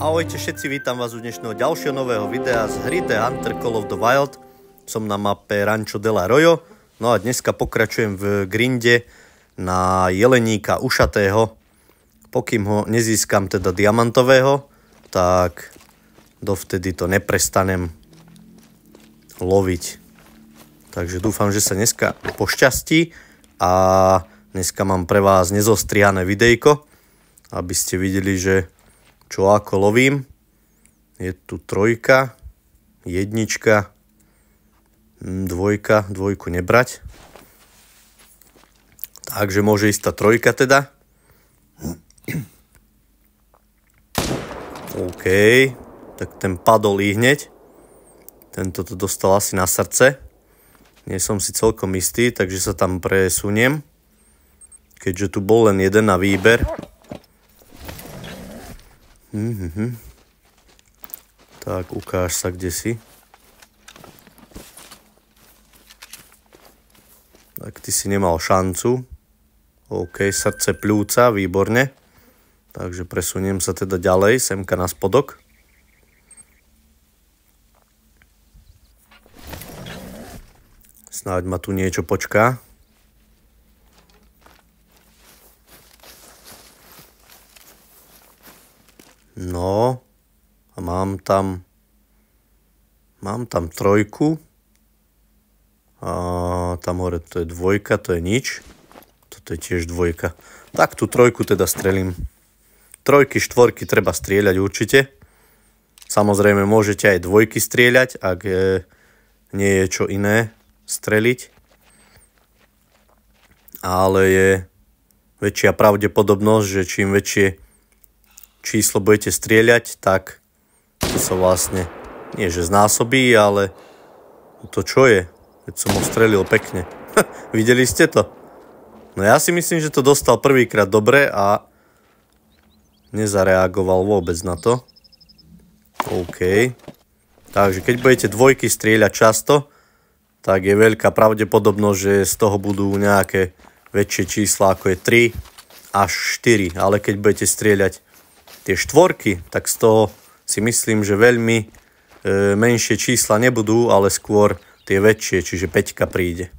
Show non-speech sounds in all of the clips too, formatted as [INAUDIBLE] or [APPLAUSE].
Ahojte všetci, vítam vás u dnešného ďalšieho nového videa z hry The Hunter Call of the Wild. Som na mape Rancho de la Rojo. No a dneska pokračujem v grinde na jeleníka ušatého. Pokým ho nezískam teda diamantového, tak dovtedy to neprestanem loviť. Takže dúfam, že sa dneska pošťastí a dneska mám pre vás nezostrihané videjko, aby ste videli, že čo ako lovím. Je tu trojka, jednička, mm, dvojka, dvojku nebrať. Takže môže ísť tá trojka teda. OK, tak ten padol i hneď. Tento to dostal asi na srdce. Nie som si celkom istý, takže sa tam presuniem. Keďže tu bol len jeden na výber. Mm-hmm. Tak, ukáž sa, kde si. Tak ty si nemal šancu. OK, srdce pľúca, výborne. Takže presuniem sa teda ďalej, semka na spodok. Snáď ma tu niečo počká. No a mám tam, mám tam trojku. A tam hore to je dvojka, to je nič. Toto je tiež dvojka. Tak tú trojku teda strelím. Trojky, štvorky treba strieľať určite. Samozrejme môžete aj dvojky strieľať, ak je, nie je čo iné streliť. Ale je väčšia pravdepodobnosť, že čím väčšie číslo budete strieľať, tak to sa vlastne nie že znásobí, ale to čo je? Veď som ho strelil pekne. [LAUGHS] Videli ste to? No ja si myslím, že to dostal prvýkrát dobre a nezareagoval vôbec na to. OK. Takže keď budete dvojky strieľať často, tak je veľká pravdepodobnosť, že z toho budú nejaké väčšie čísla ako je 3 až 4. Ale keď budete strieľať tie štvorky, tak z toho si myslím, že veľmi e, menšie čísla nebudú, ale skôr tie väčšie, čiže peťka príde.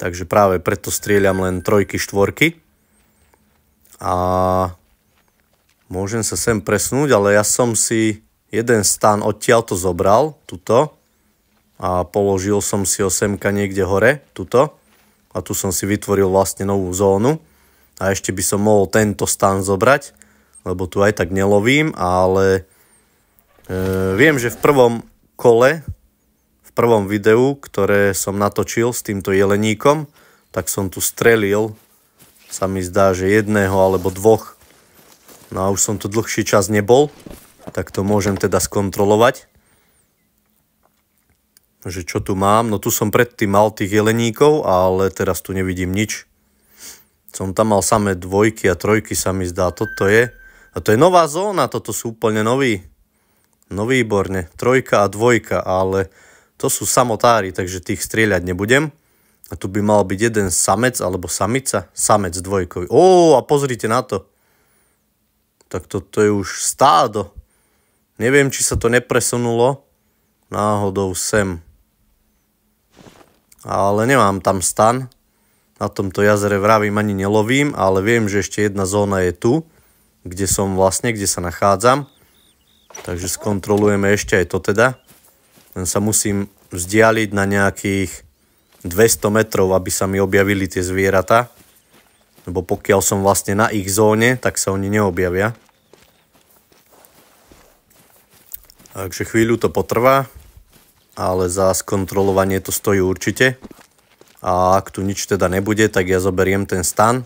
Takže práve preto strieľam len trojky, štvorky. A môžem sa sem presnúť, ale ja som si jeden stan odtiaľto zobral, tuto, a položil som si ho semka niekde hore, tuto, a tu som si vytvoril vlastne novú zónu. A ešte by som mohol tento stan zobrať, lebo tu aj tak nelovím, ale e, viem, že v prvom kole, v prvom videu, ktoré som natočil s týmto jeleníkom, tak som tu strelil, sa mi zdá, že jedného alebo dvoch. No a už som tu dlhší čas nebol, tak to môžem teda skontrolovať. Že čo tu mám? No tu som predtým mal tých jeleníkov, ale teraz tu nevidím nič. Som tam mal samé dvojky a trojky, sa mi zdá, toto je. A to je nová zóna, toto sú úplne noví. No výborne, trojka a dvojka, ale to sú samotári, takže tých strieľať nebudem. A tu by mal byť jeden samec alebo samica. Samec dvojkový. Ó, a pozrite na to. Tak toto je už stádo. Neviem, či sa to nepresunulo náhodou sem. Ale nemám tam stan. Na tomto jazere vravím ani nelovím, ale viem, že ešte jedna zóna je tu kde som vlastne, kde sa nachádzam. Takže skontrolujeme ešte aj to teda. Len sa musím vzdialiť na nejakých 200 metrov, aby sa mi objavili tie zvieratá. Lebo pokiaľ som vlastne na ich zóne, tak sa oni neobjavia. Takže chvíľu to potrvá, ale za skontrolovanie to stojí určite. A ak tu nič teda nebude, tak ja zoberiem ten stan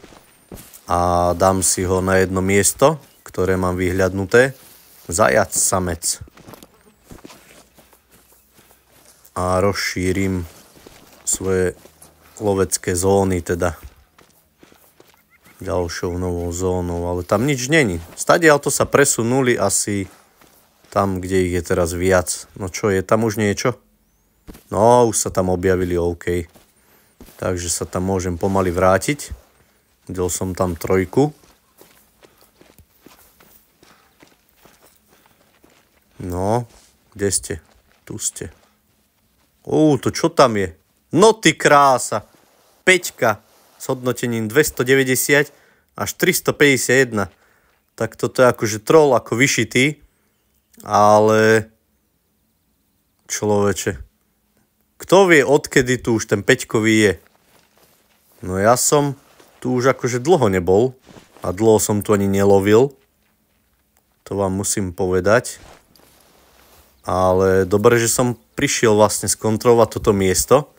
a dám si ho na jedno miesto, ktoré mám vyhľadnuté. Zajac samec. A rozšírim svoje lovecké zóny teda ďalšou novou zónou, ale tam nič není. Stadia to sa presunuli asi tam, kde ich je teraz viac. No čo, je tam už niečo? No, už sa tam objavili OK. Takže sa tam môžem pomaly vrátiť. Videl som tam trojku. No, kde ste? Tu ste. Ó, to čo tam je? No ty krása! Peťka s hodnotením 290 až 351. Tak toto je akože troll ako vyšitý, ale človeče. Kto vie, odkedy tu už ten peťkový je? No ja som tu už akože dlho nebol a dlho som tu ani nelovil. To vám musím povedať. Ale dobre, že som prišiel vlastne skontrolovať toto miesto.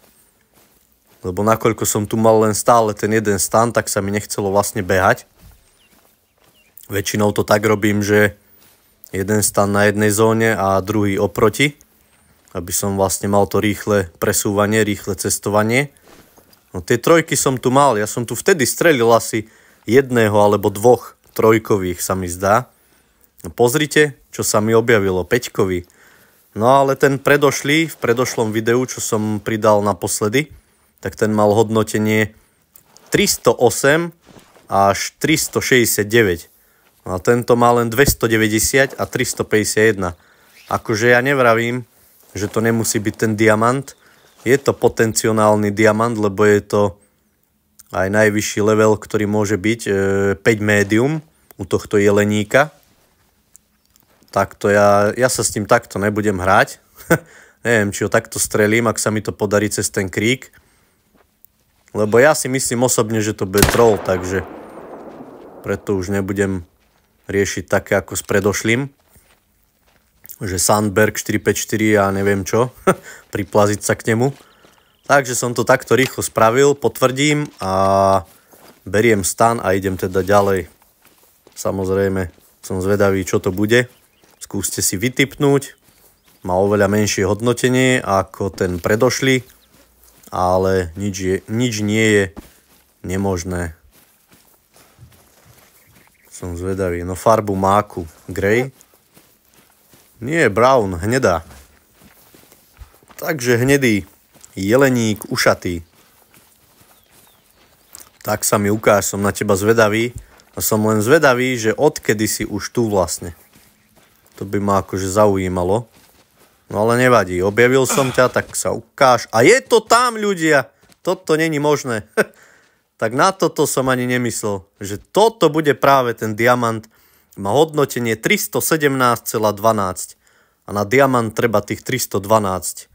Lebo nakoľko som tu mal len stále ten jeden stan, tak sa mi nechcelo vlastne behať. Väčšinou to tak robím, že jeden stan na jednej zóne a druhý oproti, aby som vlastne mal to rýchle presúvanie, rýchle cestovanie. No tie trojky som tu mal, ja som tu vtedy strelil asi jedného alebo dvoch trojkových sa mi zdá. No pozrite, čo sa mi objavilo, peťkový. No ale ten predošlý, v predošlom videu, čo som pridal naposledy, tak ten mal hodnotenie 308 až 369. No, a tento má len 290 a 351. Akože ja nevravím, že to nemusí byť ten diamant, je to potenciálny diamant, lebo je to aj najvyšší level, ktorý môže byť, e, 5 médium u tohto jeleníka. Takto ja, ja sa s tým takto nebudem hrať. [LAUGHS] Neviem, či ho takto strelím, ak sa mi to podarí cez ten krík. Lebo ja si myslím osobne, že to bude troll, takže preto už nebudem riešiť také ako s predošlým že Sandberg 454 a neviem čo, [LAUGHS] priplaziť sa k nemu. Takže som to takto rýchlo spravil, potvrdím a beriem stan a idem teda ďalej. Samozrejme, som zvedavý, čo to bude. Skúste si vytipnúť. Má oveľa menšie hodnotenie ako ten predošli. ale nič, je, nič nie je nemožné. Som zvedavý. No farbu máku, grey. Nie, brown, hnedá. Takže hnedý, jeleník, ušatý. Tak sa mi ukáž, som na teba zvedavý. A som len zvedavý, že odkedy si už tu vlastne. To by ma akože zaujímalo. No ale nevadí, objavil som ťa, tak sa ukáž. A je to tam, ľudia! Toto není možné. [LAUGHS] tak na toto som ani nemyslel, že toto bude práve ten diamant, má hodnotenie 317,12 a na diamant treba tých 312.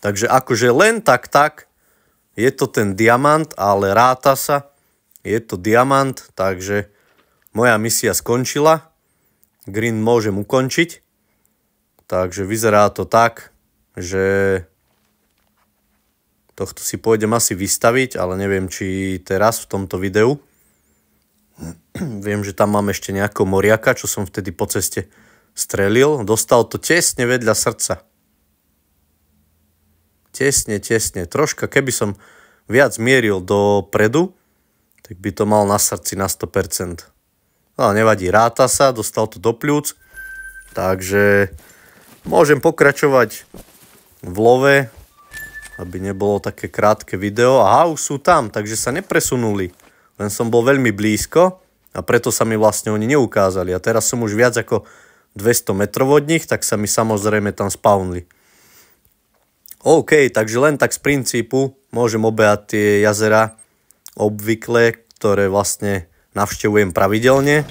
Takže akože len tak tak je to ten diamant, ale ráta sa, je to diamant, takže moja misia skončila, green môžem ukončiť, takže vyzerá to tak, že tohto si pôjdem asi vystaviť, ale neviem, či teraz v tomto videu. [CLEARS THROAT] Viem, že tam mám ešte nejakého moriaka, čo som vtedy po ceste strelil. Dostal to tesne vedľa srdca. Tesne, tesne. Troška, keby som viac mieril dopredu, tak by to mal na srdci na 100%. No Ale nevadí, ráta sa, dostal to do pľúc. Takže môžem pokračovať v love, aby nebolo také krátke video. Aha, už sú tam, takže sa nepresunuli len som bol veľmi blízko a preto sa mi vlastne oni neukázali. A teraz som už viac ako 200 metrov od nich, tak sa mi samozrejme tam spawnli. OK, takže len tak z princípu môžem obehať tie jazera obvykle, ktoré vlastne navštevujem pravidelne,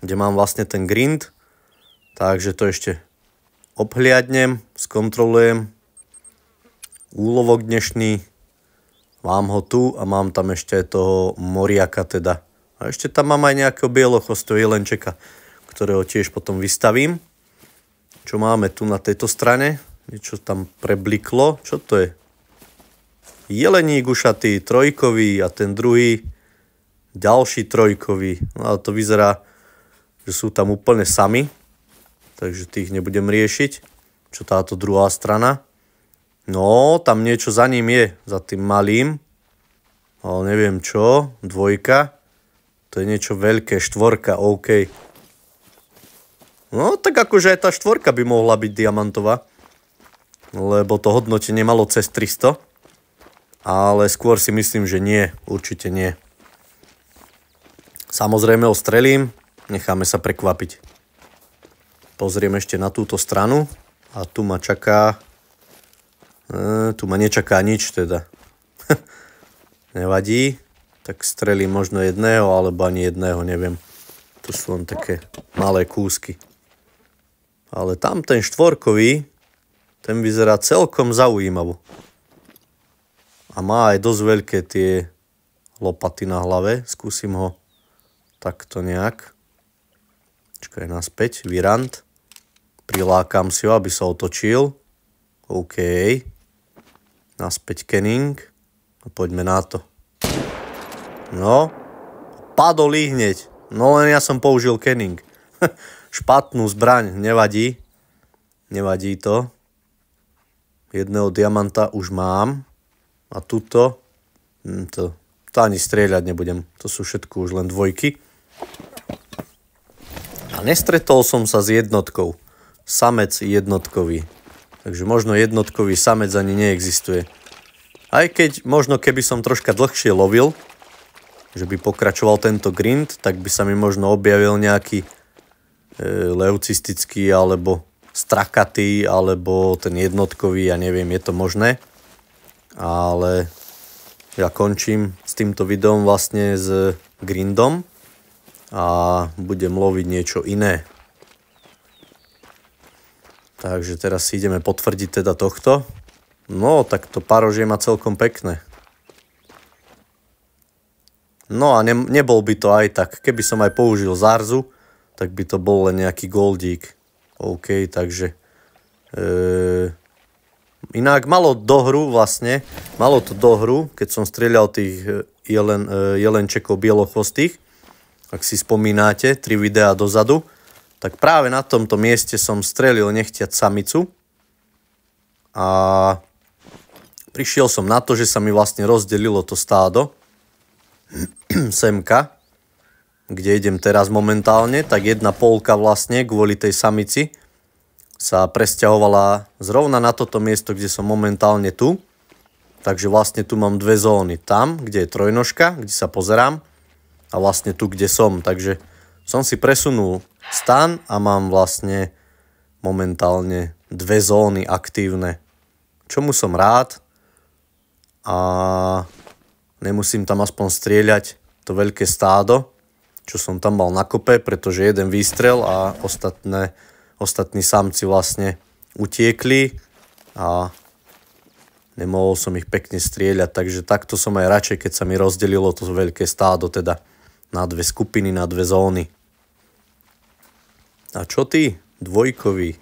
kde mám vlastne ten grind. Takže to ešte obhliadnem, skontrolujem úlovok dnešný, Mám ho tu a mám tam ešte toho moriaka teda. A ešte tam mám aj nejakého bielochostého jelenčeka, ktorého tiež potom vystavím. Čo máme tu na tejto strane? Niečo tam prebliklo. Čo to je? Jelení gušatý, trojkový a ten druhý ďalší trojkový. No ale to vyzerá, že sú tam úplne sami. Takže tých nebudem riešiť. Čo táto druhá strana? No, tam niečo za ním je, za tým malým. Ale neviem čo, dvojka. To je niečo veľké, štvorka, OK. No, tak akože aj tá štvorka by mohla byť diamantová. Lebo to hodnotenie malo cez 300. Ale skôr si myslím, že nie, určite nie. Samozrejme ho strelím, necháme sa prekvapiť. Pozrieme ešte na túto stranu a tu ma čaká tu ma nečaká nič teda. [LAUGHS] Nevadí. Tak strelím možno jedného, alebo ani jedného, neviem. To sú len také malé kúsky. Ale tam ten štvorkový, ten vyzerá celkom zaujímavo. A má aj dosť veľké tie lopaty na hlave. Skúsim ho takto nejak. Čakaj naspäť, vyrant. Prilákam si ho, aby sa otočil. OK. Naspäť Kenning. A no poďme na to. No. Padol ich hneď. No len ja som použil Kenning. [LAUGHS] Špatnú zbraň, nevadí. Nevadí to. Jedného diamanta už mám. A tuto... Hm, to, to ani strieľať nebudem. To sú všetko už len dvojky. A nestretol som sa s jednotkou. Samec jednotkový takže možno jednotkový samec ani neexistuje. Aj keď možno keby som troška dlhšie lovil, že by pokračoval tento grind, tak by sa mi možno objavil nejaký e, leucistický alebo strakatý alebo ten jednotkový, ja neviem, je to možné. Ale ja končím s týmto videom vlastne s grindom a budem loviť niečo iné. Takže teraz si ideme potvrdiť teda tohto. No, tak to parožie má celkom pekné. No a ne, nebol by to aj tak. Keby som aj použil Zarzu, tak by to bol len nejaký goldík. OK, takže... E, inak malo hru vlastne, malo to hru, keď som strieľal tých e, jelen, e, jelenčekov bielochostých. ak si spomínate, tri videá dozadu, tak práve na tomto mieste som strelil nechtiať samicu a prišiel som na to, že sa mi vlastne rozdelilo to stádo [CLEARS THROAT] semka, kde idem teraz momentálne, tak jedna polka vlastne kvôli tej samici sa presťahovala zrovna na toto miesto, kde som momentálne tu. Takže vlastne tu mám dve zóny. Tam, kde je trojnožka, kde sa pozerám a vlastne tu, kde som. Takže som si presunul stan a mám vlastne momentálne dve zóny aktívne, čomu som rád a nemusím tam aspoň strieľať to veľké stádo, čo som tam mal na kope, pretože jeden výstrel a ostatné, ostatní samci vlastne utiekli a nemohol som ich pekne strieľať, takže takto som aj radšej, keď sa mi rozdelilo to veľké stádo, teda na dve skupiny, na dve zóny. A čo ty, dvojkový?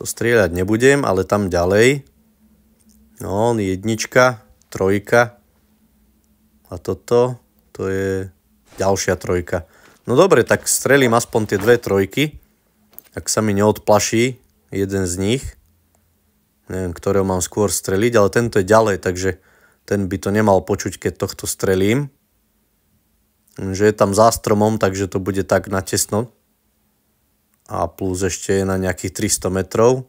To strieľať nebudem, ale tam ďalej. No, jednička, trojka. A toto, to je ďalšia trojka. No dobre, tak strelím aspoň tie dve trojky. Ak sa mi neodplaší jeden z nich. Neviem, ktorého mám skôr streliť, ale tento je ďalej, takže ten by to nemal počuť, keď tohto strelím. Že je tam za stromom, takže to bude tak natesno a plus ešte je na nejakých 300 metrov.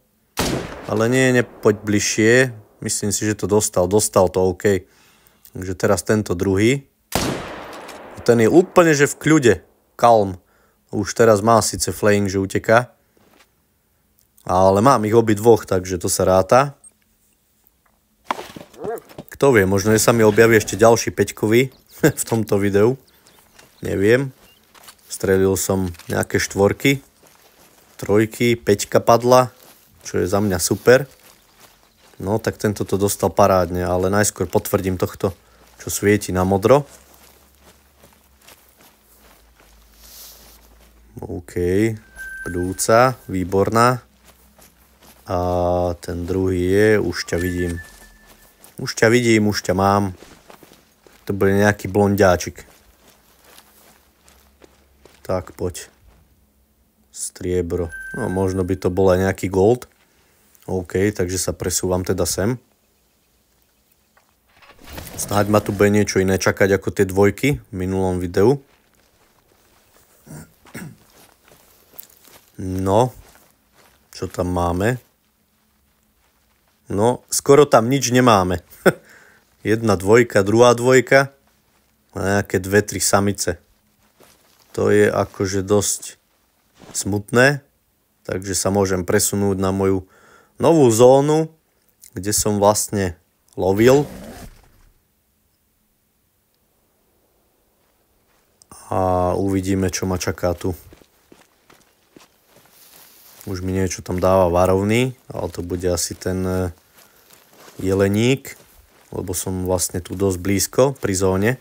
Ale nie, nepoď bližšie. Myslím si, že to dostal. Dostal to, OK. Takže teraz tento druhý. Ten je úplne, že v kľude. Kalm. Už teraz má síce flaying, že uteká. Ale mám ich obi dvoch, takže to sa ráta. Kto vie, možno sa mi objaví ešte ďalší peťkový [LAUGHS] v tomto videu. Neviem. Strelil som nejaké štvorky trojky, peťka padla, čo je za mňa super. No tak tento to dostal parádne, ale najskôr potvrdím tohto, čo svieti na modro. OK, plúca, výborná. A ten druhý je, už ťa vidím. Už ťa vidím, už ťa mám. To bude nejaký blondiáčik. Tak, poď striebro. No možno by to bol aj nejaký gold. OK, takže sa presúvam teda sem. Snáď ma tu bude niečo iné čakať ako tie dvojky v minulom videu. No, čo tam máme? No, skoro tam nič nemáme. [LAUGHS] Jedna dvojka, druhá dvojka a nejaké dve, tri samice. To je akože dosť smutné, takže sa môžem presunúť na moju novú zónu, kde som vlastne lovil. A uvidíme, čo ma čaká tu. Už mi niečo tam dáva varovný, ale to bude asi ten e, jeleník, lebo som vlastne tu dosť blízko pri zóne.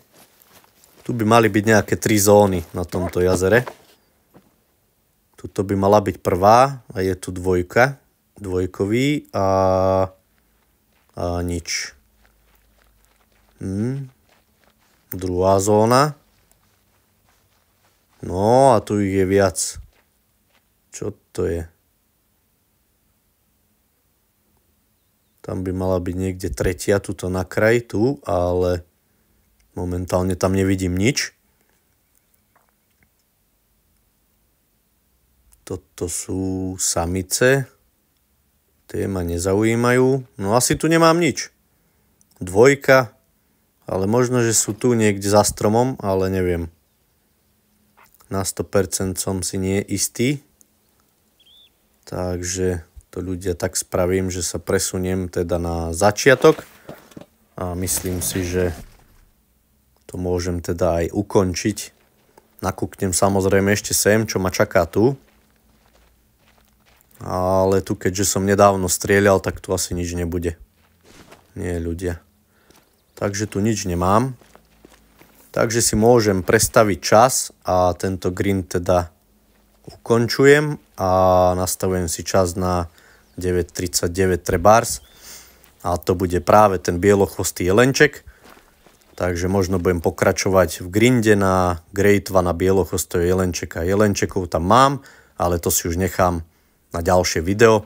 Tu by mali byť nejaké tri zóny na tomto jazere. Tuto by mala byť prvá a je tu dvojka, dvojkový a, a nič. Hmm. Druhá zóna. No a tu ich je viac. Čo to je? Tam by mala byť niekde tretia, tuto na kraj, tu, ale momentálne tam nevidím nič. Toto sú samice. Tie ma nezaujímajú. No asi tu nemám nič. Dvojka. Ale možno, že sú tu niekde za stromom, ale neviem. Na 100% som si nie istý. Takže to ľudia tak spravím, že sa presuniem teda na začiatok. A myslím si, že to môžem teda aj ukončiť. Nakúknem samozrejme ešte sem, čo ma čaká tu ale tu keďže som nedávno strieľal, tak tu asi nič nebude. Nie ľudia. Takže tu nič nemám. Takže si môžem prestaviť čas a tento green teda ukončujem a nastavujem si čas na 9.39 trebárs a to bude práve ten bielochvostý jelenček. Takže možno budem pokračovať v grinde na Greatva na bielochostého jelenčeka. Jelenčekov tam mám, ale to si už nechám na ďalšie video.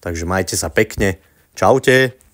Takže majte sa pekne. Čaute.